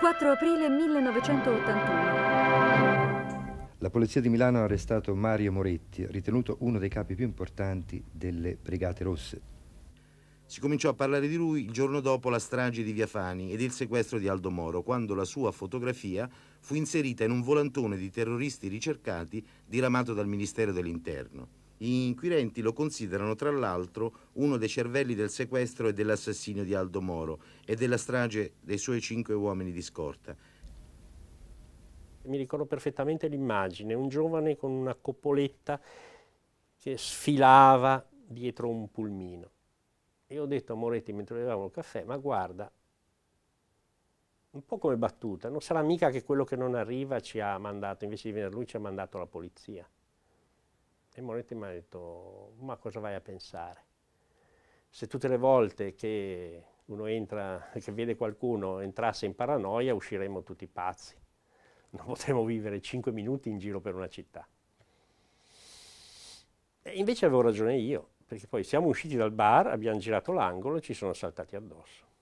4 aprile 1981. La polizia di Milano ha arrestato Mario Moretti, ritenuto uno dei capi più importanti delle Brigate Rosse. Si cominciò a parlare di lui il giorno dopo la strage di Via Fani ed il sequestro di Aldo Moro, quando la sua fotografia fu inserita in un volantone di terroristi ricercati diramato dal Ministero dell'Interno. Gli inquirenti lo considerano tra l'altro uno dei cervelli del sequestro e dell'assassinio di Aldo Moro e della strage dei suoi cinque uomini di scorta. Mi ricordo perfettamente l'immagine, un giovane con una coppoletta che sfilava dietro un pulmino. E ho detto a Moretti mentre bevevamo il caffè, ma guarda, un po' come battuta, non sarà mica che quello che non arriva ci ha mandato, invece di venire lui ci ha mandato la polizia. E Moretti mi ha detto, ma cosa vai a pensare? Se tutte le volte che uno entra, che vede qualcuno entrasse in paranoia, usciremmo tutti pazzi. Non potremmo vivere cinque minuti in giro per una città. E invece avevo ragione io, perché poi siamo usciti dal bar, abbiamo girato l'angolo e ci sono saltati addosso.